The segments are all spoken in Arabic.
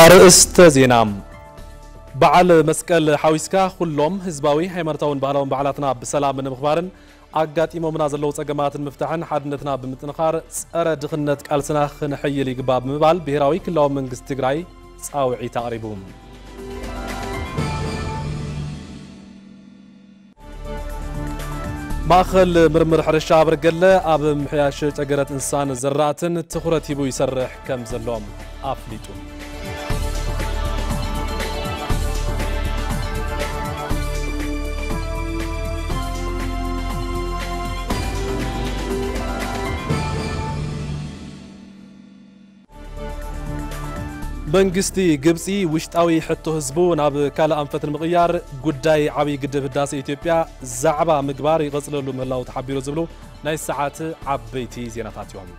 ኣርእስተ ዜና በዓል መስቀል ሓዊስካ ኩሎም ህዝባዊ ሃይማኖታውን ባህላውን በዓላትና ብሰላም ንምኽባርን ኣጋጢሞምና ዘለው ፀገማትን ምፍታሕን ሓድነትና ብምጥንኻር ፀረ ድኽነት ቃልስና ክንሕይል ይግባእ ብምባል ብሔራዊ ክልላዊ መንግስቲ ትግራይ ፃውዒት ኣቕሪቡ ማእኸል ምርምር ሕርሻ ኣበርገለ ኣብ ምሕያሽ ጨገረት እንስሳን ዝራእትን ትኩረት ሂቡ ይሰርሕ ከም ዘሎም ኣፍሊጡ መንግስቲ ግብፂ ውሽጣዊ ሕቶ ህዝቡ ናብ ካልእ ኣንፈት ንምቕያር ጉዳይ ዓብዪ ግድብ ህዳሴ ኢትዮጵያ ዛዕባ ምግባር ይቐፅለሉ ምህላው ተሓቢሩ ዝብሉ ናይ ሰዓት ዓበይቲ ዜናታት እዮም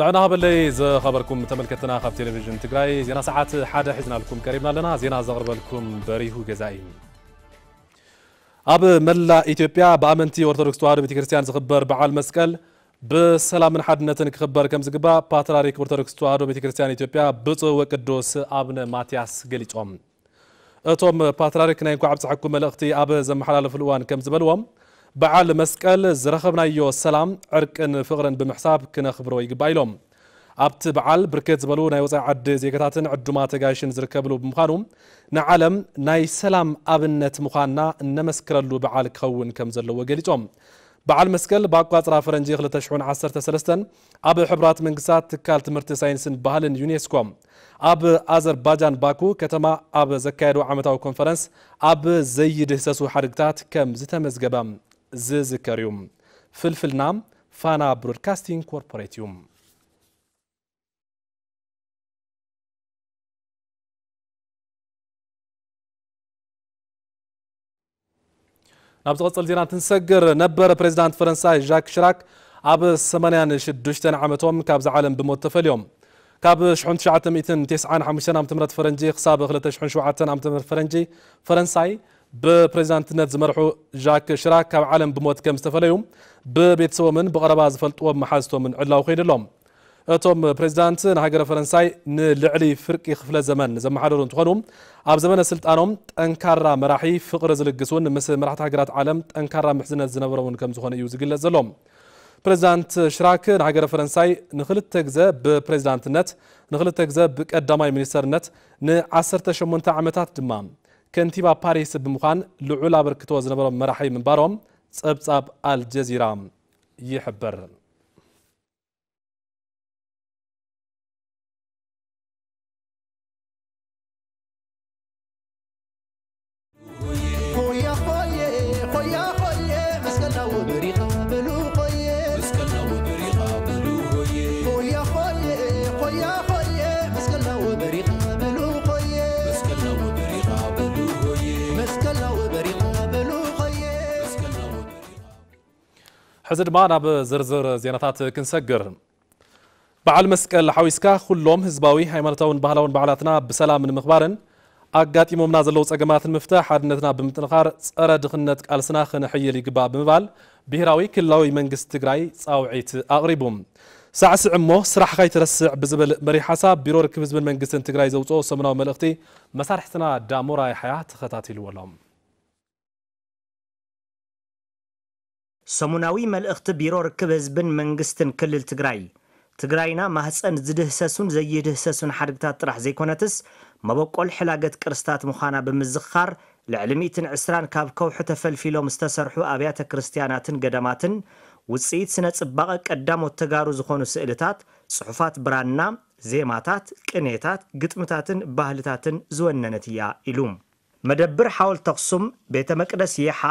تعنا بالليز خبركم تملكتنا خب تلفزيون تجري زينا ساعات حاجة حزنا لكم كريمنا لنا زينا زغرب لكم بريهو جزائم أب ملا إثيوبيا بأمنتي أرثوذكس توارد بيت كريستيان زخبر بعال مسكل بسلام من حد نتن كخبر كم زقبا باتراريك أرثوذكس توارد بيت كريستيان إثيوبيا بتو وكدوس أبن ماتياس جليتوم أتوم باتراريك نينكو عبد حكم الأختي أب زم حلال في كم زبلوم በዓል መስቀል ዝረኸብናዮ ሰላም ዕርቅን ፍቕርን ብምሕሳብ ክነኽብሮ ይግባእ ኢሎም ኣብቲ በዓል ብርክት ዝበሉ ናይ ወፃኢ ዓዲ ዜጋታትን ዕዱማ ተጋይሽን ዝርከብሉ ብምዃኑ ንዓለም ናይ ሰላም ኣብነት ምዃንና እነመስክረሉ በዓል ክኸውን ከም ዘለዎ ገሊፆም በዓል መስቀል ብኣቋፅራ ፈረንጂ 2013 ኣብ ሕቡራት መንግስታት ትካል ትምህርቲ ሳይንስን ባህልን ዩኔስኮ ኣብ ኣዘርባጃን ባኩ ከተማ ኣብ ዘካየዱ ዓመታዊ ኮንፈረንስ ኣብ ዘይድህሰሱ ሓደግታት ከም ዝተመዝገበ ززكريوم فلفل نام فانا برودكاستينج كوربوريتيوم ናብ ዝቐፅል ዜና ትንሰግር ነበረ ፕሬዚዳንት ፈረንሳይ ዣክ ሽራክ ኣብ 86 ዓመቶም ካብዚ ዓለም ብሞት ተፈልዮም ካብ 1995 ዓ ም ፈረንጂ ክሳብ 2007 ዓ ም ፈረንጂ ፈረንሳይ ብፕሬዚዳንትነት ዝመርሑ ጃክ ሽራክ ካብ ዓለም ብሞት ከም ዝተፈለዩ ብቤተሰቦምን ብቐረባ ዝፈልጥዎም መሓዝቶምን ዕላው ኮይኑሎም እቶም ፕሬዚዳንት ንሃገረ ፈረንሳይ ንልዕሊ ፍርቂ ክፍለ ዘመን ዘመሓደሩ እንትኾኑ ኣብ ዘመነ ስልጣኖም ጠንካራ መራሒ ፍቕሪ ዝልግስ እውን ምስ መራሕቲ ሃገራት ዓለም ጠንካራ ምሕዝነት ዝነበረ እውን ከም ዝኾነ እዩ ዝግለጽ ዘሎ ፕሬዚዳንት ሽራክ ንሃገረ ፈረንሳይ ንክልተ ግዜ ብፕሬዚዳንትነት ንክልተ ግዜ ብቀዳማይ ሚኒስተርነት ን18 ዓመታት ድማ كنتيبة باريس بمخان لعولة بركتو زنبرو مراحي من باروم سأب الجزيرة يحبر خويا خويا حزد ما ناب زرزر زينتات كنسجر بعل مسك الحويسكا خلهم هزباوي هيمنتون بهلون بعلاتنا بسلام من مخبارن أجاتي ممنا زلوس أجمات المفتاح حدنتنا بمتنخار أراد خنتك ألسنا خنحي اللي قباب مبال بهراوي كلاوي من قستقراي صاوعيت أغربهم ساعة سعمو سرح خي ترسع بزبل مري حساب بيرورك بزبل من قستن تقراي زوتو سمناو ملغتي مسار حسنا داموراي حياة خطاتي الولوم ሰሙናዊ መልእኽቲ ቢሮ ርክብ ህዝብን መንግስትን ክልል ትግራይ ትግራይና ማህፀን ዝድህሰሱን ዘይድህሰሱን ሓድግታት ጥራሕ ዘይኮነትስ መበቆል ሕላገት ቅርስታት ምዃና ብምዝኻር ልዕሊ 120 ካብ ከውሑ ተፈልፊሎም ዝተሰርሑ ኣብያተ ክርስትያናትን ገዳማትን ውፅኢት ስነ ጽባቐ ቀዳሞት ተጋሩ ዝኾኑ ስእልታት ጽሑፋት ብራና ዜማታት ቅኔታት ግጥምታትን ባህልታትን ዝወነነት እያ ኢሉ መደብር ሓወልቲ ኣኽሱም ቤተ መቅደስ የሓ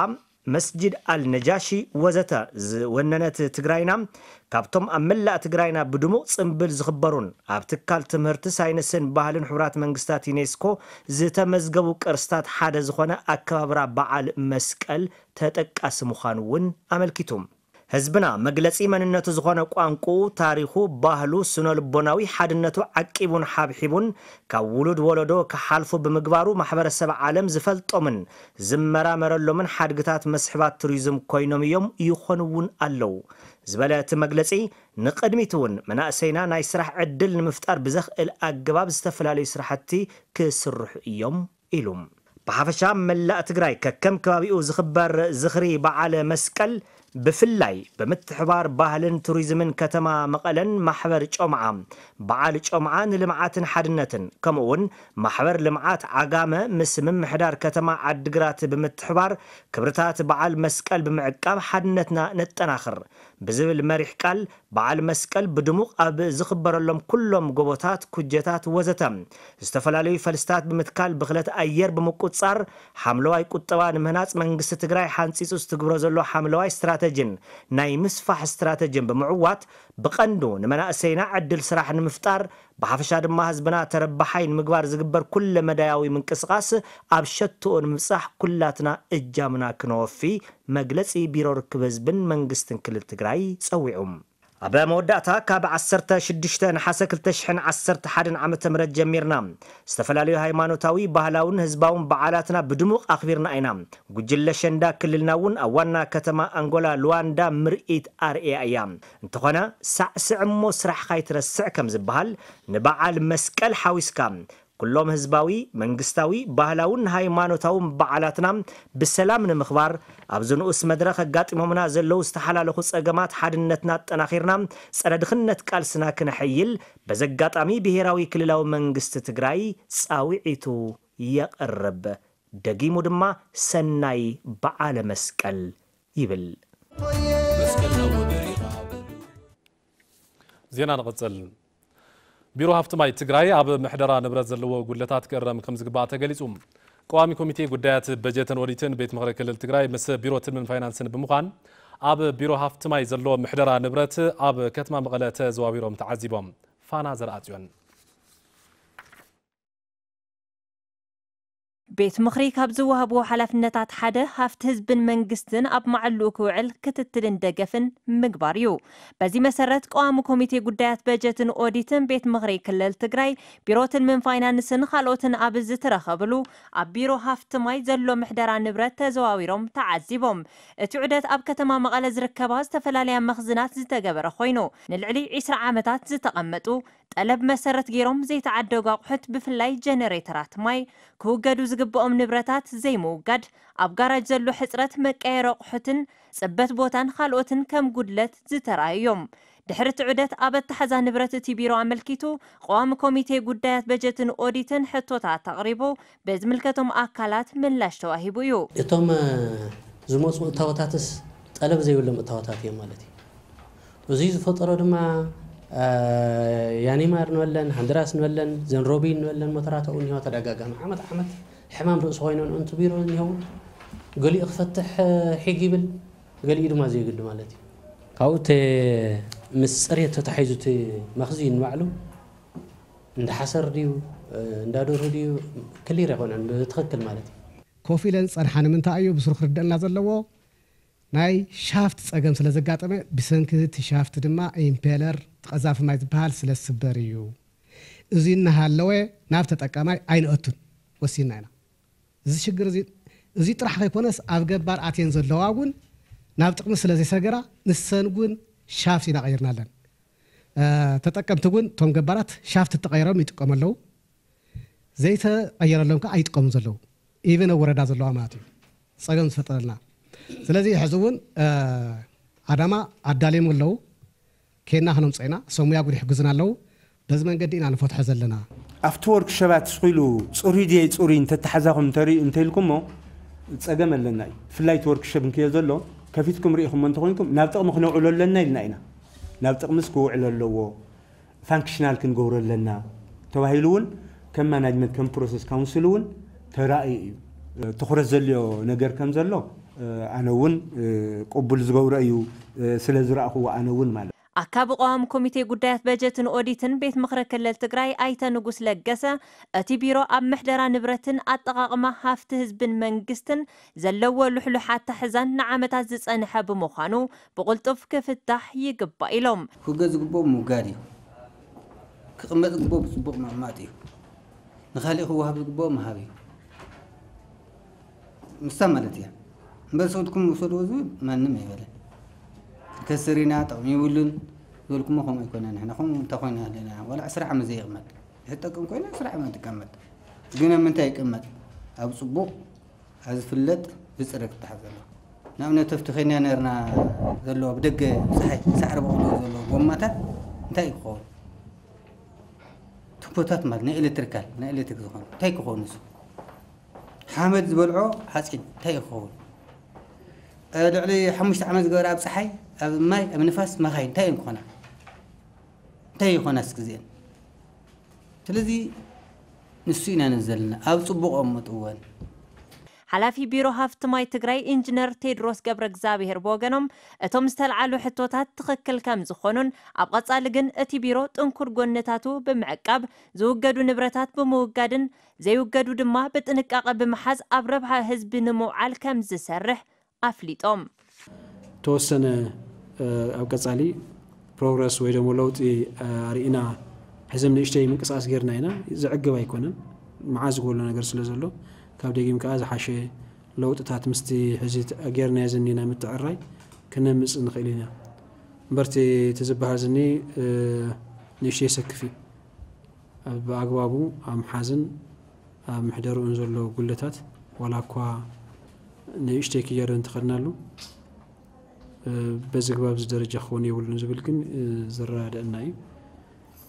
መስጅድ አልነጃሺ ወዘተ ዝወነነት ትግራይና ካብቶም ኣብ መላእ ትግራይና ብድሙቕ ፅምብል ዝኽበሩን ኣብ ትካል ትምህርቲ ሳይንስን ባህልን ሕቡራት መንግስታት ዩኔስኮ ዝተመዝገቡ ቅርስታት ሓደ ዝኾነ ኣከባብራ በዓል መስቀል ተጠቃሲ ምዃኑ እውን ኣመልኪቱ ህዝብና መግለፂ መንነቱ ዝኾነ ቋንቁኡ ታሪኹ ባህሉ ስነ ልቦናዊ ሓድነቱ ዓቂቡን ሓብሒቡን ካብ ውሉድ ወለዶ ክሓልፉ ብምግባሩ ማሕበረሰብ ዓለም ዝፈልጦምን ዝመራመረሎምን ሓድግታት መስሕባት ቱሪዝም ኮይኖም እዮም ይኾኑ እውን ኣለው ዝበለ እቲ መግለፂ ንቅድሚት እውን መናእሰይና ናይ ስራሕ ዕድል ንምፍጣር ብዘኽእል ኣገባብ ዝተፈላለዩ ስራሕቲ ክስርሑ እዮም ኢሉ ብሓፈሻ መላእ ትግራይ ከከም ከባቢኡ ዝኽበር ዝኽሪ በዓለ መስቀል ብፍላይ ብምትሕባር ባህልን ቱሪዝምን ከተማ መቐለን ማሕበር ጮምዓ በዓል ጮምዓ ንልምዓትን ሓድነትን ከምኡ ውን ማሕበር ልምዓት ዓጋመ ምስ ምምሕዳር ከተማ ዓድግራት ብምትሕባር ክብርታት በዓል መስቀል ብምዕቃብ ሓድነትና ነጠናኽር ብዝብል መሪሕ ቃል በዓል መስቀል ብድሙቕ ኣብ ዝኽበረሎም ኩሎም ጎቦታት ኩጀታት ወዘተ ዝተፈላለዩ ፈልስታት ብምትካል ብክለት ኣየር ብምቁፃር ሓምለዋይ ቁጠባ ንምህናፅ መንግስቲ ትግራይ ሓንፂፁ ዝትግብሮ ዘሎ ሓምለዋይ ስትራተ استراتيجن ناي مسفح استراتيجن بمعوات بقندو أسينا عدل سراح نمفطار بحفشاد ما هزبنا تربحين مغبار زقبر كل مداياوي من كسغاس أبشتو نمسح كلاتنا اجامنا كنوفي مجلسي بيرو ركب حزبن منግስትን كل التقرأي ጸዊዑም ኣብ መወዳእታ ካብ 16 ንሓሰ 211 ዓ ም ጀሚርና ዝተፈላለዩ ሃይማኖታዊ ባህላውን ህዝባውን በዓላትና ብድሙቕ ኣኽቢርና ኢና ጉጅለ ሸንዳ ክልልና እውን ኣብ ዋና ከተማ ኣንጎላ ልዋንዳ ምርኢት ኣርእያ እያ እንተኾነ ሳዕስዕ እሞ ስራሕካይትረስዕ ከም ዝበሃል ንበዓል መስቀል ሓዊስካ كلهم هزباوي منغستاوي باهلاون هاي مانو تاوم باعلاتنا بسلام نمخبار أبزون أس مدرخة قات إمومنا زلو استحالا لخص أغمات حاد النتنا تناخيرنا سردخن نتكال سناكن حييل بزقات أمي بهيراوي كللاو منغست تقراي ساوي عيتو يقرب دقي مدما سناي باعلا مسكال يبل زينا نغزل بيرو هفتماي تغراي اب محدرا نبرز زلو غلطات كرم كمز غبات غليصوم قوامي كوميتي غدايات بجيتن وريتن بيت مغرى كلل تغراي مس بيرو تلمن فاينانسن بمخان اب بيرو هفتماي زلو محدرا نبرت اب كتما مقله تزواويرو متعذبوم فانا زراتيون بيت مخري كاب زوهبو حلفنتات حدا هافت هزبن منجستن اب معلو كوعل كتتلن دقفن مقباريو بازي مسرت قوامو كوميتي قدات بجتن اوديتن بيت مخري كلل تقراي بيروتن من فاينانسن خالوتن ابز ترخبلو اب بيرو هافت ماي زلو محدران نبرت تزواويروم تعزيبوم تعدات اب كتما مغالز ركباز تفلاليا مخزنات زتقبر خوينو نلعلي عشر عامتات زتقمتو ጠለብ መሰረት ገይሮም ዘይተዓደጉ ኣቑሑት ብፍላይ ጀነሬተራት ማይ ክውገዱ ዝግብኦም ንብረታት ዘይምውጋድ ኣብ ጋራጅ ዘሎ ሕፅረት መቀየሪ ኣቑሑትን ፅበት ቦታን ካልኦትን ከም ጉድለት ዝተረኣዩ እዮም ድሕሪ እቲ ዑደት ኣብ ኣተሓዛ ንብረት እቲ ቢሮ ኣመልኪቱ ቀዋሚ ኮሚቴ ጉዳያት በጀትን ኦዲትን ሕቶታት ኣቕሪቡ ብዝምልከቶም ኣካላት ምላሽ ተዋሂቡ እዩ እቶም ዝመፁ እታወታትስ ጠለብ ዘይብሎም እታወታት እዮም ማለት እዩ እዙይ ዝፈጠሮ ድማ آه، يعني مار نولن هندراس نولن زين روبين نولن مترات أوني هو تلاقى جام حمد حمد حمام رؤس هاي نون أنتو بيرو إني هو قال أختتح آه، حيجي بال قال إيدو ما زي قدو مالتي قاوت آه، مسرية تحيزو تي مخزين معلو عند حسر ديو عند دور ديو كلير هون عند تخكل مالتي كوفيلنس أنا حنا من تأيو بصرخ ردنا زلوا ناي شافت أجمع سلسلة قاتمة بسنك تشافت دما إمبيلر ቀዛፊ ማይ ዝበሃል ስለ ዝስበር እዩ እዚ እናሃለወ ናብ ተጠቃማይ ኣይንአቱን ወሲና ኢና እዚ ሽግር እዚ እዚ ጥራሕ ከይኮነስ ኣብ ገባር ኣትየን ዘለዋ እውን ናብ ጥቕሚ ስለ ዘይሰገራ ንሰን እውን ሻፍቲ ኢና ቀይርና ኣለን ተጠቀምቲ እውን እቶም ገባራት ሻፍቲ ተቀይሮም ይጥቀሙ ኣለው ዘይተቀየረሎም ከዓ ኣይጥቀሙ ዘለው ኢብን ኣብ ወረዳ ዘለዋ ማለት እዩ ፀገም ዝፈጠረልና ስለዚ ሕዚ እውን ኣዳማ ኣዳልዮም ኣለው كنا هنوم صينا سومي أقول حجزنا لو بس من قد إنا نفتح زلنا أفتور كشبات سقيلو سوريدي سورين تتحزهم تري انتلكم تسأجم لنا في اللي تور كشب من كذا لو كفيتكم ريحهم من تقولكم نبتق مخنوع على لنا لنا إنا نبتق مسكو على اللو فانكشنال كن جور لنا توهيلون كم مانجمنت كم بروسيس كونسلون ترائي تخرج زلو نجر كم زلو أنا ون قبل زغور أيو سلزرع هو أنا ون مال أكاب قوام كوميتي قدايات بجتن أوديتن بيت مخرك اللي تقراي أيتا نقوس لقسا أتي بيرو أب محدرا نبرتن أتغاقما هافتهز بن منقستن زلوو لحلو حتى حزان نعامة عزيز أنحا بمخانو بقول طفك في التحيي قبا إلوم خوغز قبو مقاريو كقمت قبو بسبوق مهماتيو نخالي خو هاب قبو مهابي مستمرت يعني بس ودكم وصلوزو ما نمي بلي كسرنا طعم يبلن يقولكم خم يكون نحن خم تخوينا لنا ولا أسرع ما زي يغمد حتى كم كنا أسرع ما تكمل جينا من تاي كمل أبو صبو هذا فلت بسرك تحزله نعم نتفتخينا نرنا ذلوا بدقة صحيح سعر بقولوا ذلوا ومتى تاي يقول تبوتات مال ناي إلكتريكال ناي إلكتريك تاي يقول نسو حامد زبلعو حاسكين تاي يقول أدعلي حمش عمل زقرا بصحي ኣብ ማይ ኣብ ንፋስ መኻይን እንታይ እየን ክኾና እንታይ ይኮናስ ግዜን ስለዚ ንሱ ኢና ዘለና ኣብ ፅቡቅ ኣመጥወን ሓላፊ ቢሮ ሃፍቲ ማይ ትግራይ ኢንጂነር ቴድሮስ ገብረ እግዚኣብሔር ብወገኖም እቶም ዝተለዓሉ ሕቶታት ትኽክል ከም ዝኾኑን ኣብ ቐጻሊ ግን እቲ ቢሮ ጥንኩር ጎነታቱ ብምዕቃብ ዝውገዱ ንብረታት ብምውጋድን ዘይውገዱ ድማ ብጥንቃቐ ብምሓዝ ኣብ ረብሓ ህዝቢ ንምውዓል ከም ዝሰርሕ ኣፍሊጦም ተወሰነ ኣብ ቀፃሊ ፕሮግረስ ወይ ደሞ ለውጢ ርእና ሕዘም ንእሽተይ ምንቅስቃስ ጌርና ኢና ዝዕግብ ኣይኮነን መዓዝ ዝገብሎ ነገር ስለ ዘሎ ካብ ደጊም ከዓ ዝሓሸ ለውጥታት ምስቲ ሕዚ ጌርናዮ ዘኒና ምትዕራይ ክነምፅ ንኽእል ኢና እምበርቲ እቲ ዝበሃል ዝኒ ንእሽተይ ሰክፊ እዩ ብኣግባቡ ኣብ ምሓዝን ኣብ ምሕደርኡን ዘሎ ጉለታት ዋላ እኳ ንእሽተይ ክየር እንትኸድናሉ بزغباب درجة خوني يولون زبل كن زراد الناي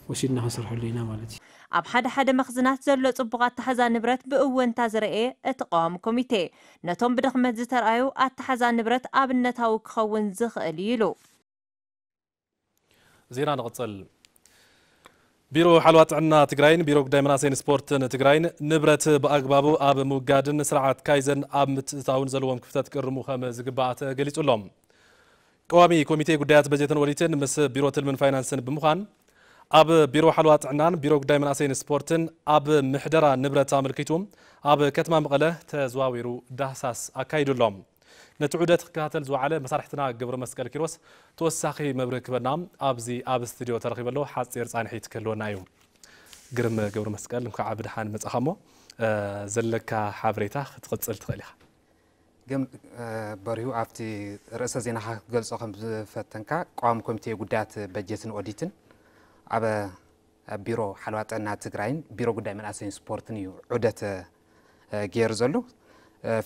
وشيدنا حصر حلينا مالتي اب حد حد مخزنات زلو طبقات تحزا نبرت بقوان تازرعي اتقام كوميتي نتون بدخ مدزتر ايو اتحزا نبرت اب النتاو كخوان زخ اليلو زيران غطل بيرو حلوات عنا تقرين بيرو قدامنا سين سبورت تقرين نبرت بأقبابو اب موقادن سرعات كايزن اب متتاون زلوهم كفتات كرموها مزقباعت قليت اللوم ቀዋሚ ኮሚቴ ጉዳያት በጀትን ወሊትን ምስ ቢሮ ትልምን ፋይናንስን ብምዃን ኣብ ቢሮ ሓልዋ ጥዕናን ቢሮ ጉዳይ መናእሰይን ስፖርትን ኣብ ምሕደራ ንብረት ኣመልኪቱ ኣብ ከተማ መቐለ ተዘዋዊሩ ዳህሳስ ኣካይዱሎም ነቲ ዑደት ክከታተል ዝወዓለ መሳርሕትና ግብረ መስቀል ኪሮስ ተወሳኺ መብርህ ክበና ኣብዚ ኣብ ስቱድዮ ተረኺበሎ ሓፂር ፃንሒት ክህልወና እዩ ግርም ግብረ መስቀል እንኳዕ ብድሓን መፅኻ እሞ ዘለካ ሓበሬታ ክትቕፅል ትኽእል ኢኻ ግን በሪሁ ኣብቲ ርእሰ ዜናኻ ክትገልጾ ከም ዝፈተንካ ቀዋሚ ኮሚቴ ጉዳያት በጀትን ኦዲትን ኣብ ቢሮ ሓለዋ ጥዕና ትግራይን ቢሮ ጉዳይ መናእሰይን ስፖርትን እዩ ዑደት ገይሩ ዘሎ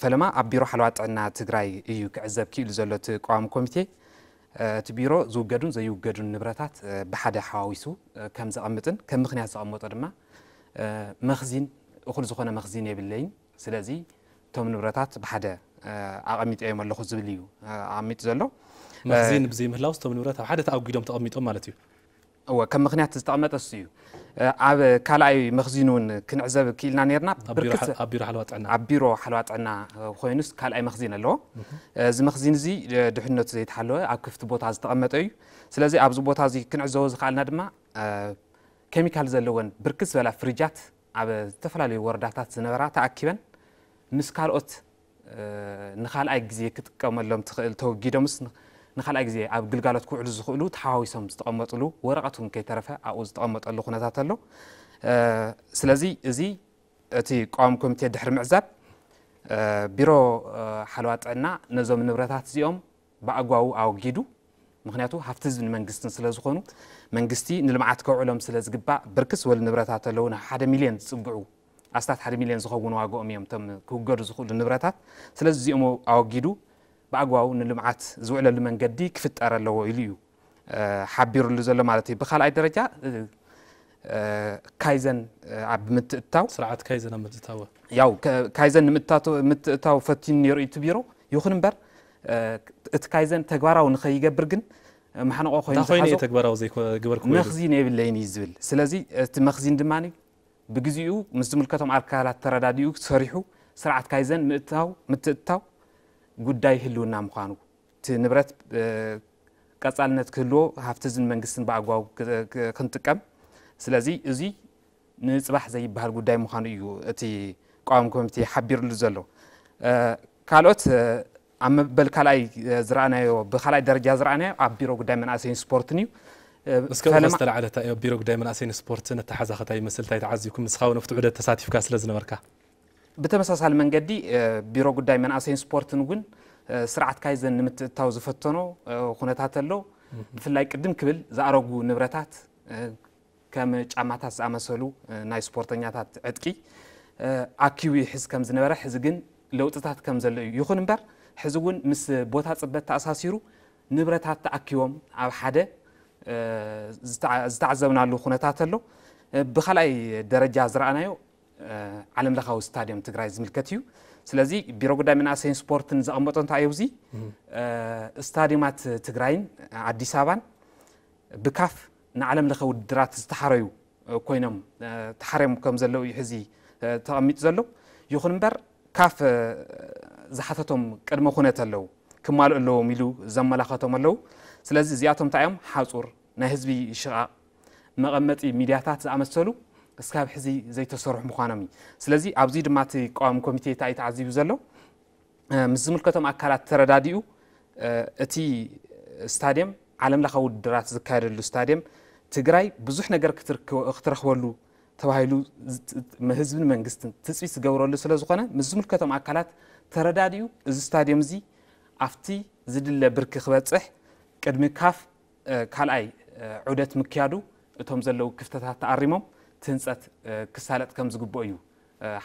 ፈለማ ኣብ ቢሮ ሓለዋ ጥዕና ትግራይ እዩ ክዕዘብ ክኢሉ ዘሎ እቲ ቀዋሚ ኮሚቴ እቲ ቢሮ ዝውገዱን ዘይውገዱን ንብረታት ብሓደ ሓዋዊሱ ከም ዘቐምጥን ከም ምክንያት ዘቐመጦ ድማ መኽዚን እኹል ዝኾነ መኽዚን የብለይን ስለዚ እቶም ንብረታት ብሓደ ኣቐሚጠ እዮም ኣለኹ ዝብል እዩ ኣቐሚጡ ዘሎ መኽዚ ንብዘይ ምህላው ዝቶም ንብረት ኣብ ሓደ ተኣጒዶም ተቐሚጦም ማለት እዩ እወ ከም ምክንያት ዝተቐመጠ ሱ እዩ ኣብ ካልኣይ መኽዚን እውን ክንዕዘብ ክኢልና ነርና ኣብ ቢሮ ሓለዋ ጥዕና ኮይኑስ ካልኣይ መኽዚን ኣለዎ እዚ መኽዚን እዚ ድሕነቱ ዘይተሓለወ ኣብ ክፍቲ ቦታ ዝተቐመጠ እዩ ስለዚ ኣብዚ ቦታ እዚ ክንዕዘቦ ዝኽኣልና ድማ ኬሚካል ዘለወን ብርክት ዝበላ ፍርጃት ኣብ ዝተፈላለዩ ወረዳታት ዝነበራ ተኣኪበን ምስ ካልኦት ንኻልኣይ ግዜ ክጥቀመሎም ትኽእል ተወጊዶምስ ንኻልኣይ ግዜ ኣብ ግልጋሎት ክውዕሉ ዝኽእሉ ተሓዋዊሶም ዝተቐመጥሉ ወረቐት እውን ከይተረፈ ኣብኡ ዝተቐመጠሉ ኩነታት ኣሎ ስለዚ እዚ እቲ ቋሚ ኮሚቴ ድሕሪ ምዕዛብ ቢሮ ሓለዋ ጥዕና ነዞም ንብረታት እዚኦም ብኣግባቡ ኣወጊዱ ምክንያቱ ሃፍቲ ህዝብን መንግስትን ስለ ዝኾኑ መንግስቲ ንልምዓት ከውዕሎም ስለ ዝግባእ ብርክስ ወሉ ንብረታት ኣለዉ ናብ ሓደ ሚልዮን ዝፅውዑ ኣስታት ሓደ ሚልዮን ዝኸውን ዋግኦም እዮም እቶም ክውገዱ ዝኽእሉ ንብረታት ስለዚ እዚኦም ኣወጊዱ ብኣግባቡ ንልምዓት ዝውዕለሉ መንገዲ ክፍጠር ኣለዎ ኢሉ እዩ ሓቢሩሉ ዘሎ ማለት እዩ ብካልኣይ ደረጃ ካይዘን ኣብ ምትእታው ስርዓት ካይዘን ኣብ ምትእታው ያው ካይዘን ንምትእታው ፈቲኑ ነይሩ እቲ ቢሮ ይኹን እምበር እቲ ካይዘን ተግባራዊ ንኸይገብር ግን ማሕነቆ ኮይኑ ተግባራዊ ዘይግበርኩ መኽዚን የብለይን እዩ ዝብል ስለዚ እቲ መኽዚን ድማ ብግዚኡ ምስ ዝምልከቶም ኣካላት ተረዳድኡ ሰሪሑ ስርዓትካ ይዘን ምእታው ምትእታው ጉዳይ ህልውና ምኳኑ እቲ ንብረት ቀፃልነት ክህልዎ ሃፍቲ ዝን መንግስትን ብኣግባቡ ክንጥቀም ስለዚ እዚ ንፅባሕ ዘይበሃል ጉዳይ ምኳኑ እዩ እቲ ቋሚ ኮሚቴ ሓቢሩሉ ዘሎ ካልኦት ኣብ መበል ካልኣይ ዝረኣናዮ ብካልኣይ ደረጃ ዝረኣናዮ ኣብ ቢሮ ጉዳይ መናእሰይን ስፖርትን እዩ مسكون فاست العادة بيروك دائما أسين سبورت نتا حزا ختاي مسلتاي تعزيكم مسخاون وفتعودة تساتيف كاس لزنبركا بتمساسال መንገዲ ቢሮ ጉዳይ መናእሰይን ስፖርትን እውን ስርዓት ካይዘን ንምትእታው ዝፈተኖ ኩነታት ኣሎ ብፍላይ ቅድም ክብል ዝኣረጉ ንብረታት ከም ጫማታት ዝኣመሰሉ ናይ ስፖርተኛታት ዕጥቂ ኣኪቡ ይሕዝ ከም ዝነበረ ሕዚ ግን ለውጥታት ከም ዘሎ እዩ ይኹን እምበር ሕዚ እውን ምስ ቦታ ፅበት ተኣሳሲሩ ንብረታት ተኣኪቦም ኣብ ሓደ زتعزبنا له خناتات له بخلاي درجة زرعنا يو عالم لخاو ستاديوم تقرأي زميل كتيو سلازي بيروغو دايمن أسين سبورتن زأمبطن تايوزي ستاديومات عدي سابان بكاف نعلم لخاو درات زتحاريو كوينم تحاريم كمزلو يحزي تقميت زلو يخون كاف زحاتاتهم كدمو خناتا له كمال اللو ميلو زمالاخاتهم اللو سلازي زياتهم تعيهم حاصر نهزبي شقاء مقمتي ميدياتات زعمستلو اسكاب حزي زي تصرح مخانمي سلازي عبزيد ما تقام كوميتي تاعي تعزي بزلو مزمول كتم أكالات تراداديو اتي ستاديم عالم لخو درات زكاير اللو ستاديم تقراي بزوح نقر اخترخوالو تواهيلو مهزب المنقستن تسوي سقورو اللو سلازو خانا مزمول كتم أكالات تراداديو زي ستاديم زي افتي زدل بركي خباتسح ቅድሚ ካፍ ካልኣይ ዑደት ምክያዱ እቶም ዘለዉ ክፍተታት ተኣሪሞም እቲ ህንፀት ክሳለጥ ከም ዝግብኦ እዩ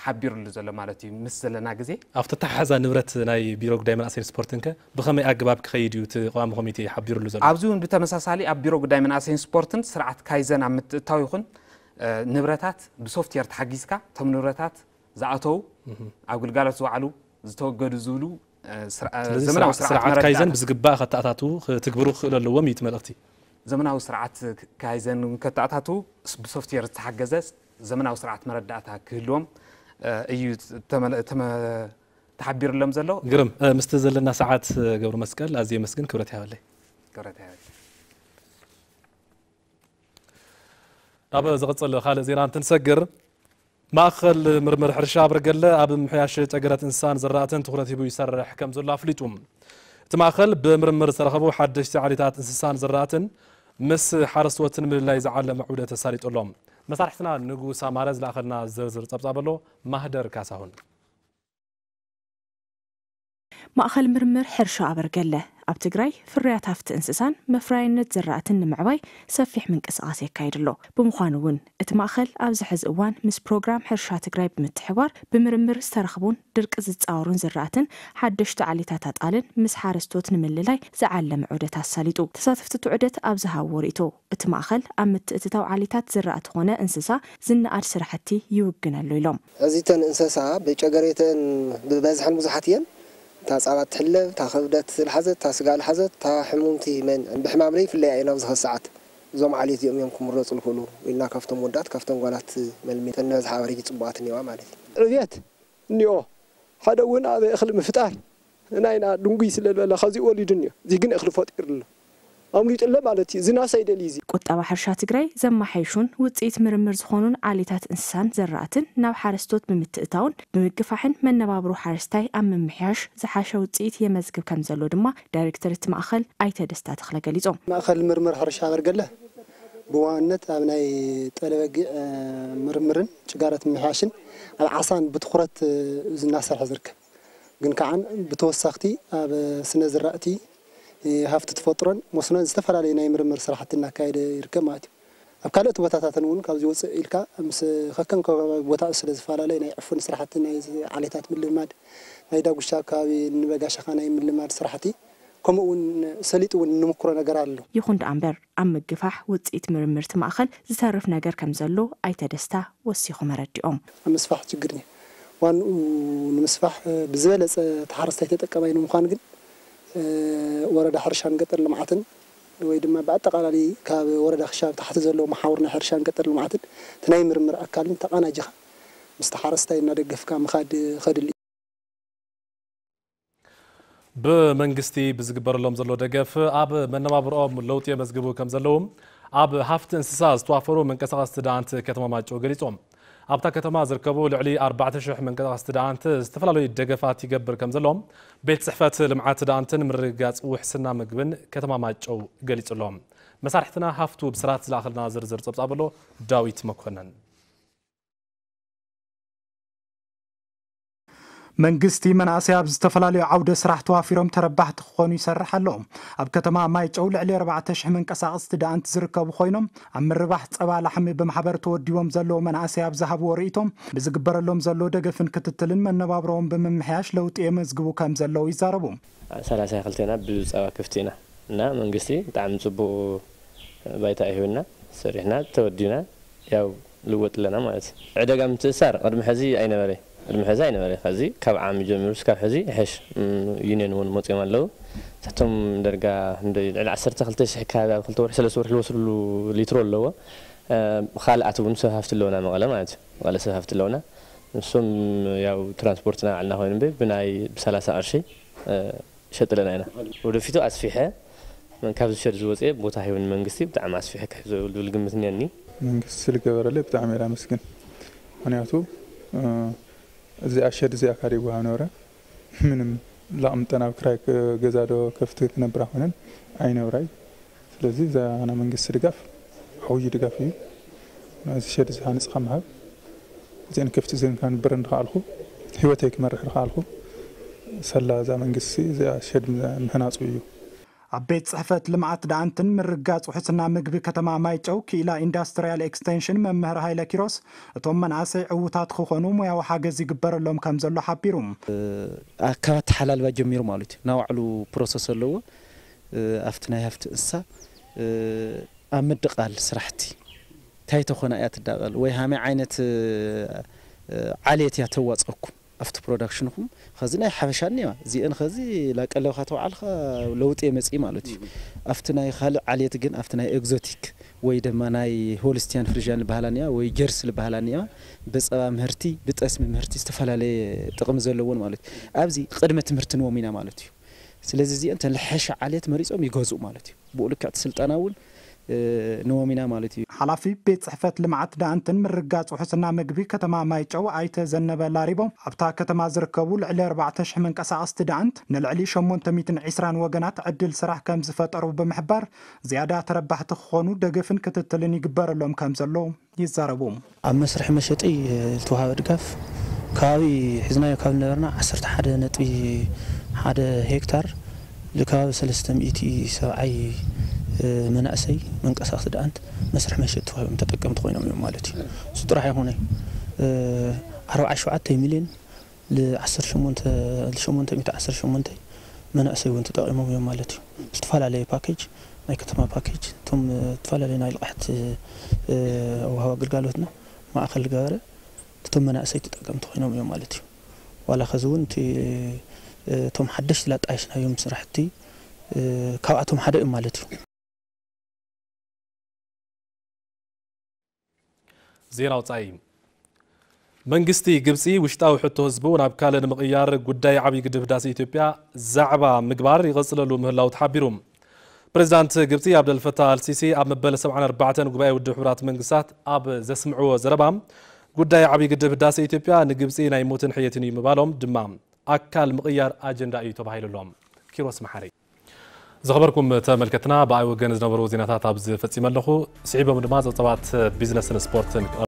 ሓቢሩሉ ዘሎ ማለት እዩ ምስ ዘለና ግዜ ኣብቲ ተሓሓዛ ንብረት ናይ ቢሮ ጉዳይ መናእሰይን ስፖርትን ከ ብኸመይ ኣገባብ ክኸይድ እዩ እቲ ቋሚ ኮሚቴ ሓቢሩሉ ዘሎ ኣብዚ እውን ብተመሳሳሊ ኣብ ቢሮ ጉዳይ መናእሰይን ስፖርትን ስርዓት ካይዘን ኣብ ምትእታው ይኹን ንብረታት ብሶፍትዌር ተሓጊዝካ እቶም ንብረታት ዝኣተው ኣብ ግልጋሎት ዝባዕሉ ዝተወገዱ ዝብሉ زمناو سرعات كايزن بزقبا خطا تاتو تكبرو خللو ميت ملختي زمناو سرعات كايزن كتا تاتو بسوفت وير تحجز زمناو سرعات مرداتا كلهم ايو تم تم تعبير لهم زلو غرم مستزلنا ساعات قبل مسكن لازي مسكن كبرت لي كبرت حوالي أبو زغط صلو خالد زيران تنسجر ماخل مرمر حرشاب رجلة أب محياشة تجرات إنسان زرعت تخرت يبو يسرح كم زلا فليتوم تماخل بمرمر سرخبو حدش تعليت إنسان زرعت مس حرس وتن من الله يزعل معودة تساريت اللهم مسرحتنا نجو سامارز لآخرنا زرزر تبصابلو مهدر كاسهون ماخل مرمر حرشاب رجلة ኣብ ትግራይ ፍርያት ሃፍቲ እንስሳን መፍራይነት ዝራእትን ንምዕባይ ሰፊሕ ምንቅስቃስ የካይድ ኣሎ ብምዃኑ እውን እቲ ማእኸል ኣብዚ ሕዚ እዋን ምስ ፕሮግራም ሕርሻ ትግራይ ብምትሕባር ብምርምር ዝተረኽቡን ድርቂ ዝፃወሩን ዝራእትን ሓደሽቲ ዓሌታት ኣጣልን ምስ ሓረስቶት ንምልላይ ዝዓለመ ዑደት ኣሳሊጡ ተሳተፍቲ እቲ ዑደት ኣብ ዝሃቦ ርእቶ እቲ ማእኸል ኣብ ምትእትታው ዓሌታት ዝራእቲ ኮነ እንስሳ ዝነኣድ ስራሕቲ ይውግነሉ ኢሎም እዚተን እንስሳ ብጨገሬተን ብበዝሐን ብዙሓት እየን تاسعات صعبات تحلب تا خبدت الحزت تاحمونتي من بحمام لي في اللي عينا وزها ساعات زوم عليت يوم كم الرز الكلو وإلنا كفتم ودات كفتم قالت من الميت النازحة وريجي صبات نيوا مالي رضيت نيو هذا وين هذا يخلي مفتاح ناينا دنقي سلل ولا خزي ولي دنيا زي جن يخلي فاتير له آمیت الله مالتی زن آسای دلیزی. قطع و حرشات گری زم حیشون و تیت مرمرز خونون علیتات انسان زرعتن نو حرستوت بمت اتاون من نبابرو رو حرستای ام محیش زحش و تیت یه مزگ کم زلود ما دایرکتر ات مأخل عیت دست داخل مأخل مرمر حرشات گله. بوانت امنای طلب مرمرن چگارت محیشن عصان بتخورت زن آسای حضرک. گن کان بتوسختی اب سنزرعتی ሃፍቲ ተፈጥሮን መስኖን ዝተፈላለዩ ናይ ምርምር ስራሕቲ እናካየደ ይርከብ ማለት እዩ ኣብ ካልኦት ቦታታትን እውን ካብዚ ውፅእ ኢልካ ምስ ከከም ከባቢ ቦታ ስለ ዝፈላለዩ ናይ ዕፉን ስራሕቲ ናይ ዓሌታት ምልማድ ናይ ዳጉሻ ከባቢ ንበጋሻኻ ናይ ምልማድ ስራሕቲ ከምኡ ውን ሰሊጡ እውን ንምክሮ ነገር ኣሎ ይኹን ዳ እምበር ኣብ ምግፋሕ ውፅኢት ምርምርቲ ማእኸል ዝተርፍ ነገር ከም ዘሎ ኣይተደስታ ወሲኹም ኣረዲኦም ኣብ ምስፋሕ ችግር ዋንኡ ንምስፋሕ ብዝበለፀ ተሓረስታይ ተጠቀማይ ንምዃን ግን ወረዳ ሕርሻን ገጠር ልምዓትን ወይ ድማ ብኣጠቃላሊ ካብ ወረዳ ክሻብ ታሕቲ ዘለዎ ማሓወር ናይ ሕርሻን ገጠር ልምዓትን እቲ ናይ ምርምር ኣካልን ተቃናጅኻ ምስቲ ሓረስታይ እናደገፍካ ምኻድ ከድሊ ብመንግስቲ ብዝግበረሎም ዘሎ ደገፍ ኣብ መነባብሮኦም ለውጢ የመዝግቡ ከም ዘለዎም ኣብ ሃፍቲ እንስሳ ዝተዋፈሩ መንቀሳቀስቲ ዳኣንቲ ከተማ ማጮ ገሊፆም ኣብታ ከተማ ዝርከቡ ልዕሊ 4000 መንቀሳቐስቲ ደኣንቲ ዝተፈላለዩ ደገፋት ይገብር ከም ዘለዎም ቤት ፅሕፈት ልምዓት ደኣንትን ምርግጋፅ ውሕስና ምግብን ከተማ ማይጨው ገሊጹ ኣሎም መሳርሕትና ሃፍቱ ብስራት ዝለኣኸልና ዝርዝር ፀብጻብ ኣሎ ዳዊት መኮነን መንግስቲ መናእሰይ ኣብ ዝተፈላለዩ ዓውደ ስራሕ ተዋፊሮም ተረባሕቲ ክኾኑ ይሰርሕ ኣሎ ኣብ ከተማ ማይጨው ልዕሊ 4,000 መንቀሳቐስቲ ደኣንቲ ዝርከቡ ኮይኖም ኣብ ምርባሕ ፀባ ላሕሚ ብማሕበር ተወዲቦም ዘለዉ መናእሰይ ኣብ ዝሃብዎ ርእቶም ብዝግበረሎም ዘሎ ደገፍን ክትትልን መነባብሮም ብምምሕያሽ ለውጢ የመዝግቡ ከም ዘለዉ ይዛረቡ 32 ና ብዙ ፀባ ክፍቲ ኢና እና መንግስቲ ብጣዕሚ ፅቡቅ ባይታ ይህብና ሰሪሕና ተወዲና ያው ልወጥ ኣለና ማለት እዩ ዕደጋ ምትእሳር ቅድሚ ሕዚ ኣይነበረ المحزاينه مالي خزي كاب عام جميل سكا خزي حش يونيون ون موتي مالو تحتهم درجا عندي على عشر تخلت شي حكا خلت ورح سلس ورح الوصل الليترو اللو خال اعتبر نسو هافت اللونه مغلا مالت ولا سو هافت اللونه نسوم ياو ترانسبورتنا عندنا هون بي بناي بسلاسة ارشي شط لنا هنا ودفيتو اسفيحه من كاب شر زوزي بوتا هيون منغسي بتعم اسفيحه كزو ولغمتني اني منغسي الكبره اللي بتعمل امسكن ونياتو أه እዚ ኣሸድ እዚኣ ካ ደይጓሃብ ነበረ ምንም ላቅምጠን ኣብ ክራይ ዶ ከፍቲ ክነብራ ኮነን ኣይነብራይ ስለዚ እዛ ናይ መንግስቲ ድጋፍ ዓብዪ ድጋፍ እዩ እዚ ሸድ እዚ ሃንፅኻ ምሃብ እዚአን ከፍቲ እዚአን ካ ክንብር ንኽኣልኩ ሂወተይ ክመርሕ ንኽኣልኩ ሰላ እዛ መንግስቲ እዚኣ ሸድ ምህናፁ እዩ ኣብ ቤት ፅሕፈት ልምዓት ዳኣንትን ምርጋፅ ውሕስና ምግቢ ከተማ ማይጨው ክኢላ ኢንዳስትርያል ኤክስቴንሽን መምህር ሃይለ ኪሮስ እቶም መናእሰይ ዕዉታት ክኾኑ ሙያዊ ሓገዝ ይግበረሎም ከም ዘሎ ሓቢሩ ኣካብ ተሓላልባ ጀሚሩ ማለት እዩ ናይ ባዕሉ ፕሮሰስ ኣለዎ ኣብቲ ናይ ሃፍቲ እንስሳ ኣብ ምድቃል ስራሕቲ እንታይ ተኾነ እያ ትዳቐል ወይ ሃመይ ዓይነት ዓልየት እያ ተዋፀኩም افت برودكشن خم خزينا حفشانيه زين خزي لكن لو خاتو على لو تي ام اس اي مالتي افتنا يخل عليه تجن افتنا اكزوتيك وي دماناي هولستيان فريجان بهالانيا وي جيرس بهالانيا بس مهرتي بتاسم مهرتي استفال عليه طقم زلون مالتي ابزي قدمت مرتن ومينا مالتي سلازي زي انت الحش عليه تمريص ام يغزو مالتي بقول لك سلطان اول نومينا مالتي حلافي بيت صحفة لمعت دا انتن من رقات وحسنا مقبي كتما مايجو ايتا زنبا لاريبو ابتا كتما زركبو لعلي 14 من كاسا استد انت نلعلي شمون تميتن عسران وقنات عدل سراح كام زفات اروب بمحبار زيادة تربح تخونو دقفن كتتلني قبار اللوم كام زلو يزاربوم اما سرح مشيت اي توها ودقف كاوي حزنا يكاوي نبرنا عصرت حدا نتبي حدا هكتار لكاوي سلستم ايتي سوعي መናእሰይ መንቀሳቅሲ ደኣንት መስርሕ መሸጥ ተባሂሎም ተጠቀምቲ ኮይኖም እዮም ማለት እዩ እሱ ጥራሕ ይኮነ ኣርባዓ ሸውዓተ ሚሊዮን ል18 መናእሰይ እውን ተጠቂሞም እዮም ማለት እዩ ዝተፈላለየ ፓኬጅ ናይ ከተማ ፓኬጅ እቶም ዝተፈላለየ ናይ ልቃሕቲ ኣውሃብ ኣገልጋሎትና ማእከል ዝገበረ እቶም መናእሰይ ተጠቀምቲ ኮይኖም እዮም ማለት እዩ ዋላ ከዚ እውን እቲ እቶም ሓደሽቲ ላጣየሽናዮም ስራሕቲ ካብኣቶም ሓደ እዩ ማለት እዩ ዜናውፃኢ መንግስቲ ግብፂ ውሽጣዊ ሕቶ ህዝቡ ናብ ካልእ ንምቕያር ጉዳይ ዓብዪ ግድብ ህዳሴ ኢትዮጵያ ዛዕባ ምግባር ይቐፅለሉ ምህላው ተሓቢሩ ፕሬዚዳንት ግብፂ ዓብደልፈታህ አልሲሲ ኣብ መበለ 74 ጉባኤ ውድብ ሕቡራት መንግስታት ኣብ ዘስምዕዎ ዘረባ ጉዳይ ዓብዪ ግድብ ህዳሴ ኢትዮጵያ ንግብፂ ናይ ሞትን ሕየትን እዩ ምባሎም ድማ ኣካል ምቕያር ኣጀንዳ እዩ ተባሂሉ ኣሎም ኪሮስ መሓሪ ዝኸበርኩም ተመልከትና ብኣይ ወገን ዝነበሩ ዜናታት ኣብዚ ፈፂመ ኣለኹ ስዒቦም ድማ ፀብፀባት ቢዝነስን ስፖርትን